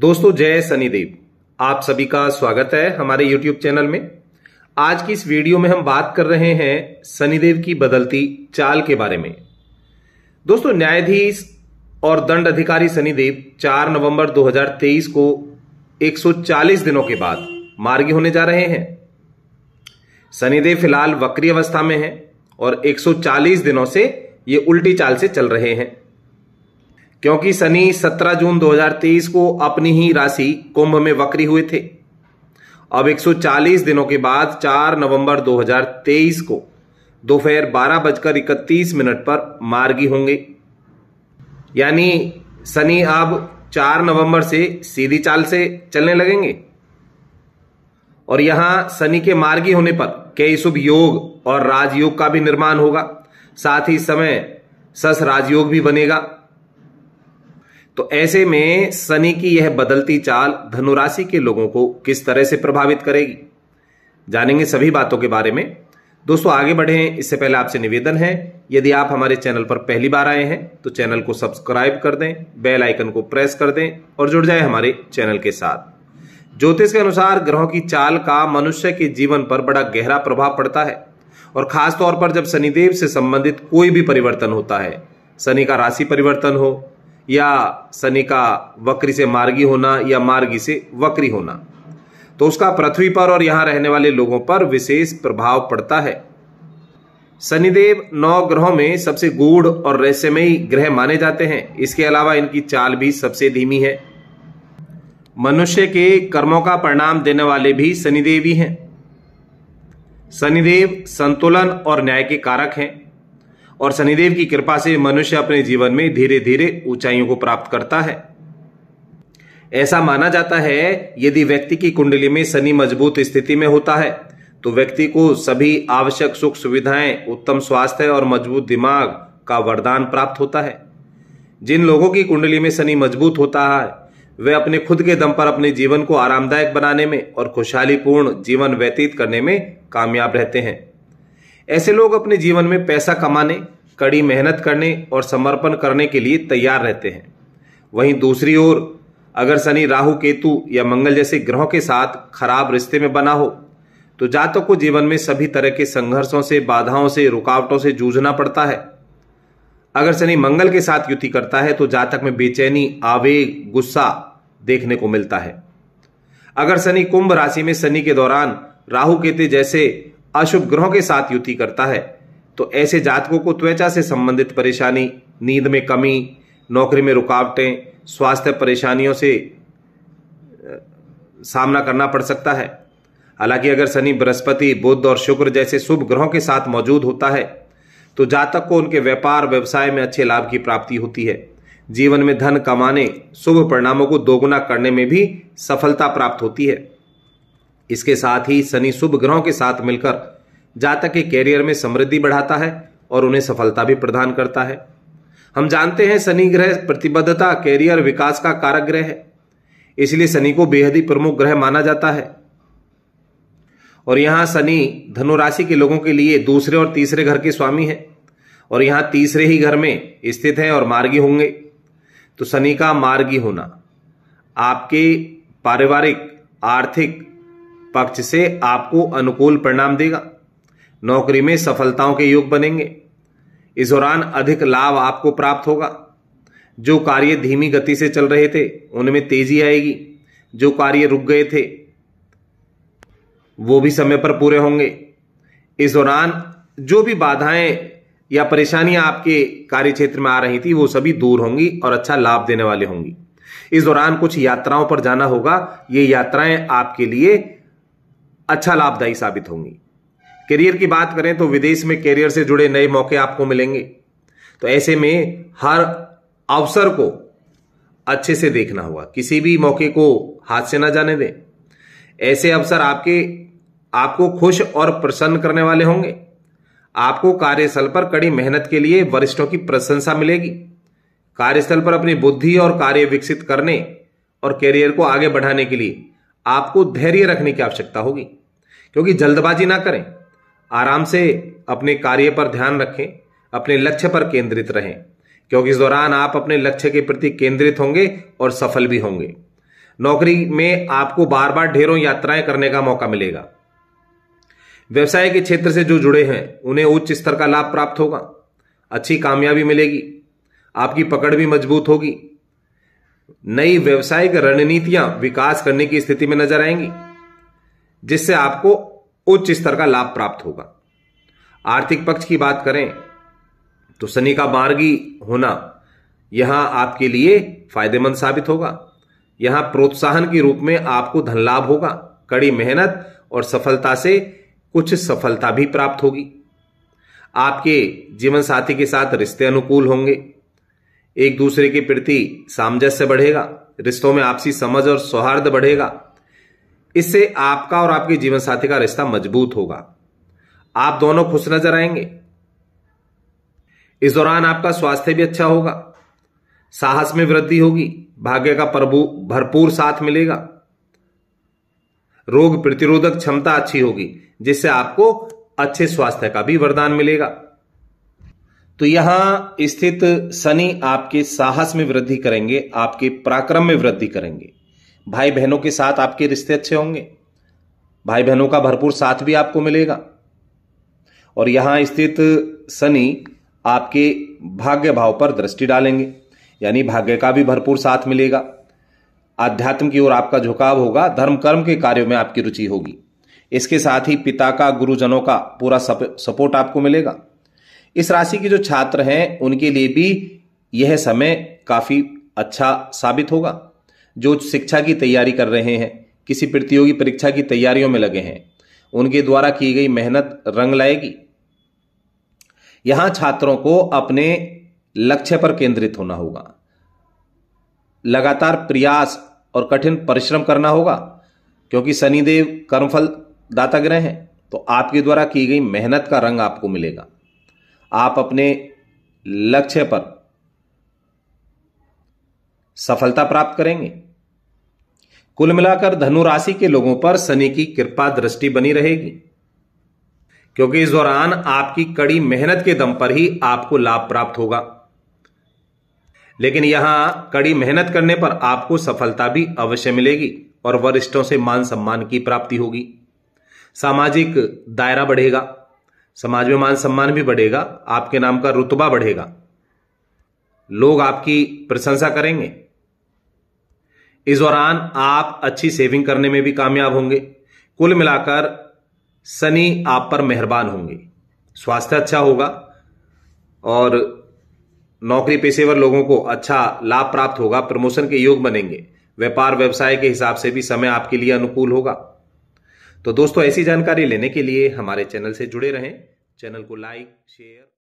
दोस्तों जय सनीदेव आप सभी का स्वागत है हमारे YouTube चैनल में आज की इस वीडियो में हम बात कर रहे हैं सनीदेव की बदलती चाल के बारे में दोस्तों न्यायाधीश और दंड अधिकारी सनीदेव 4 नवंबर 2023 को 140 दिनों के बाद मार्गी होने जा रहे हैं सनीदेव फिलहाल वक्री अवस्था में हैं और 140 दिनों से ये उल्टी चाल से चल रहे हैं क्योंकि शनि 17 जून 2023 को अपनी ही राशि कुंभ में वक्री हुए थे अब 140 दिनों के बाद 4 नवंबर 2023 को दोपहर बारह बजकर इकतीस मिनट पर मार्गी होंगे यानी शनि अब 4 नवंबर से सीधी चाल से चलने लगेंगे और यहां शनि के मार्गी होने पर कई शुभ योग और राजयोग का भी निर्माण होगा साथ ही समय सस राजयोग भी बनेगा तो ऐसे में शनि की यह बदलती चाल धनुराशि के लोगों को किस तरह से प्रभावित करेगी जानेंगे सभी बातों के बारे में दोस्तों आगे बढ़े इससे पहले आपसे निवेदन है यदि आप हमारे चैनल पर पहली बार आए हैं तो चैनल को सब्सक्राइब कर दें बेल आइकन को प्रेस कर दें और जुड़ जाए हमारे चैनल के साथ ज्योतिष के अनुसार ग्रहों की चाल का मनुष्य के जीवन पर बड़ा गहरा प्रभाव पड़ता है और खासतौर पर जब शनिदेव से संबंधित कोई भी परिवर्तन होता है शनि का राशि परिवर्तन हो या शनि का वक्री से मार्गी होना या मार्गी से वक्री होना तो उसका पृथ्वी पर और यहां रहने वाले लोगों पर विशेष प्रभाव पड़ता है शनिदेव नौ ग्रहों में सबसे गूढ़ और रहस्यमयी ग्रह माने जाते हैं इसके अलावा इनकी चाल भी सबसे धीमी है मनुष्य के कर्मों का परिणाम देने वाले भी शनिदेव ही हैं शनिदेव संतुलन और न्याय के कारक हैं और शनिदेव की कृपा से मनुष्य अपने जीवन में धीरे धीरे ऊंचाइयों को प्राप्त करता है ऐसा माना जाता है यदि व्यक्ति की कुंडली में शनि मजबूत स्थिति में होता है तो व्यक्ति को सभी आवश्यक सुख सुविधाएं उत्तम स्वास्थ्य और मजबूत दिमाग का वरदान प्राप्त होता है जिन लोगों की कुंडली में शनि मजबूत होता है वे अपने खुद के दम पर अपने जीवन को आरामदायक बनाने में और खुशहालीपूर्ण जीवन व्यतीत करने में कामयाब रहते हैं ऐसे लोग अपने जीवन में पैसा कमाने कड़ी मेहनत करने और समर्पण करने के लिए तैयार रहते हैं वहीं दूसरी ओर अगर शनि राहु केतु या मंगल जैसे ग्रहों के साथ खराब रिश्ते में बना हो तो जातक को जीवन में सभी तरह के संघर्षों से बाधाओं से रुकावटों से जूझना पड़ता है अगर शनि मंगल के साथ युति करता है तो जातक में बेचैनी आवेग गुस्सा देखने को मिलता है अगर शनि कुंभ राशि में शनि के दौरान राहु केतु जैसे अशुभ ग्रहों के साथ युति करता है तो ऐसे जातकों को त्वचा से संबंधित परेशानी नींद में कमी नौकरी में रुकावटें स्वास्थ्य परेशानियों से सामना करना पड़ सकता है हालांकि अगर शनि बृहस्पति बुद्ध और शुक्र जैसे शुभ ग्रहों के साथ मौजूद होता है तो जातक को उनके व्यापार व्यवसाय में अच्छे लाभ की प्राप्ति होती है जीवन में धन कमाने शुभ परिणामों को दोगुना करने में भी सफलता प्राप्त होती है इसके साथ ही शनि शुभ ग्रहों के साथ मिलकर जातक के कैरियर में समृद्धि बढ़ाता है और उन्हें सफलता भी प्रदान करता है हम जानते हैं शनि ग्रह प्रतिबद्धता कैरियर विकास का कारक ग्रह है इसलिए शनि को बेहद ही प्रमुख ग्रह माना जाता है और यहां शनि धनु राशि के लोगों के लिए दूसरे और तीसरे घर के स्वामी है और यहां तीसरे ही घर में स्थित है और मार्गी होंगे तो शनि का मार्गी होना आपके पारिवारिक आर्थिक पक्ष से आपको अनुकूल परिणाम देगा नौकरी में सफलताओं के योग बनेंगे इस दौरान अधिक लाभ आपको प्राप्त होगा जो कार्य धीमी गति से चल रहे थे उनमें तेजी आएगी जो कार्य रुक गए थे वो भी समय पर पूरे होंगे इस दौरान जो भी बाधाएं या परेशानियां आपके कार्य क्षेत्र में आ रही थी वो सभी दूर होंगी और अच्छा लाभ देने वाले होंगी इस दौरान कुछ यात्राओं पर जाना होगा ये यात्राएं आपके लिए अच्छा लाभदायी साबित होंगी करियर की बात करें तो विदेश में करियर से जुड़े नए मौके आपको मिलेंगे तो ऐसे में हर अवसर को अच्छे से देखना होगा किसी भी मौके को हाथ से ना जाने दें ऐसे अवसर आपके आपको खुश और प्रसन्न करने वाले होंगे आपको कार्यस्थल पर कड़ी मेहनत के लिए वरिष्ठों की प्रशंसा मिलेगी कार्यस्थल पर अपनी बुद्धि और कार्य विकसित करने और करियर को आगे बढ़ाने के लिए आपको धैर्य रखने की आवश्यकता होगी क्योंकि जल्दबाजी ना करें आराम से अपने कार्य पर ध्यान रखें अपने लक्ष्य पर केंद्रित रहें क्योंकि इस दौरान आप अपने लक्ष्य के प्रति केंद्रित होंगे और सफल भी होंगे नौकरी में आपको बार बार ढेरों यात्राएं करने का मौका मिलेगा व्यवसाय के क्षेत्र से जो जुड़े हैं उन्हें उच्च स्तर का लाभ प्राप्त होगा अच्छी कामयाबी मिलेगी आपकी पकड़ भी मजबूत होगी नई व्यवसायिक रणनीतियां विकास करने की स्थिति में नजर आएंगी जिससे आपको उच्च स्तर का लाभ प्राप्त होगा आर्थिक पक्ष की बात करें तो शनि का मार्गी होना यहां आपके लिए फायदेमंद साबित होगा यहां प्रोत्साहन के रूप में आपको धन लाभ होगा कड़ी मेहनत और सफलता से कुछ सफलता भी प्राप्त होगी आपके जीवन साथी के साथ रिश्ते अनुकूल होंगे एक दूसरे के प्रति सामंजस्य बढ़ेगा रिश्तों में आपसी समझ और सौहार्द बढ़ेगा इससे आपका और आपके जीवन साथी का रिश्ता मजबूत होगा आप दोनों खुश नजर आएंगे इस दौरान आपका स्वास्थ्य भी अच्छा होगा साहस में वृद्धि होगी भाग्य का प्रभु भरपूर साथ मिलेगा रोग प्रतिरोधक क्षमता अच्छी होगी जिससे आपको अच्छे स्वास्थ्य का भी वरदान मिलेगा तो यहां स्थित शनि आपके साहस में वृद्धि करेंगे आपके पराक्रम में वृद्धि करेंगे भाई बहनों के साथ आपके रिश्ते अच्छे होंगे भाई बहनों का भरपूर साथ भी आपको मिलेगा और यहां स्थित शनि आपके भाग्य भाव पर दृष्टि डालेंगे यानी भाग्य का भी भरपूर साथ मिलेगा आध्यात्म की ओर आपका झुकाव होगा धर्म कर्म के कार्यों में आपकी रुचि होगी इसके साथ ही पिता का गुरुजनों का पूरा सपोर्ट आपको मिलेगा इस राशि के जो छात्र हैं उनके लिए भी यह समय काफी अच्छा साबित होगा जो शिक्षा की तैयारी कर रहे हैं किसी प्रतियोगी परीक्षा की तैयारियों में लगे हैं उनके द्वारा की गई मेहनत रंग लाएगी यहां छात्रों को अपने लक्ष्य पर केंद्रित होना होगा लगातार प्रयास और कठिन परिश्रम करना होगा क्योंकि शनिदेव कर्मफल दाता ग्रह हैं तो आपके द्वारा की गई मेहनत का रंग आपको मिलेगा आप अपने लक्ष्य पर सफलता प्राप्त करेंगे कुल मिलाकर धनु राशि के लोगों पर शनि की कृपा दृष्टि बनी रहेगी क्योंकि इस दौरान आपकी कड़ी मेहनत के दम पर ही आपको लाभ प्राप्त होगा लेकिन यहां कड़ी मेहनत करने पर आपको सफलता भी अवश्य मिलेगी और वरिष्ठों से मान सम्मान की प्राप्ति होगी सामाजिक दायरा बढ़ेगा समाज में मान सम्मान भी बढ़ेगा आपके नाम का रुतबा बढ़ेगा लोग आपकी प्रशंसा करेंगे इस दौरान आप अच्छी सेविंग करने में भी कामयाब होंगे कुल मिलाकर शनि आप पर मेहरबान होंगे स्वास्थ्य अच्छा होगा और नौकरी पेशेवर लोगों को अच्छा लाभ प्राप्त होगा प्रमोशन के योग बनेंगे व्यापार व्यवसाय के हिसाब से भी समय आपके लिए अनुकूल होगा तो दोस्तों ऐसी जानकारी लेने के लिए हमारे चैनल से जुड़े रहें चैनल को लाइक शेयर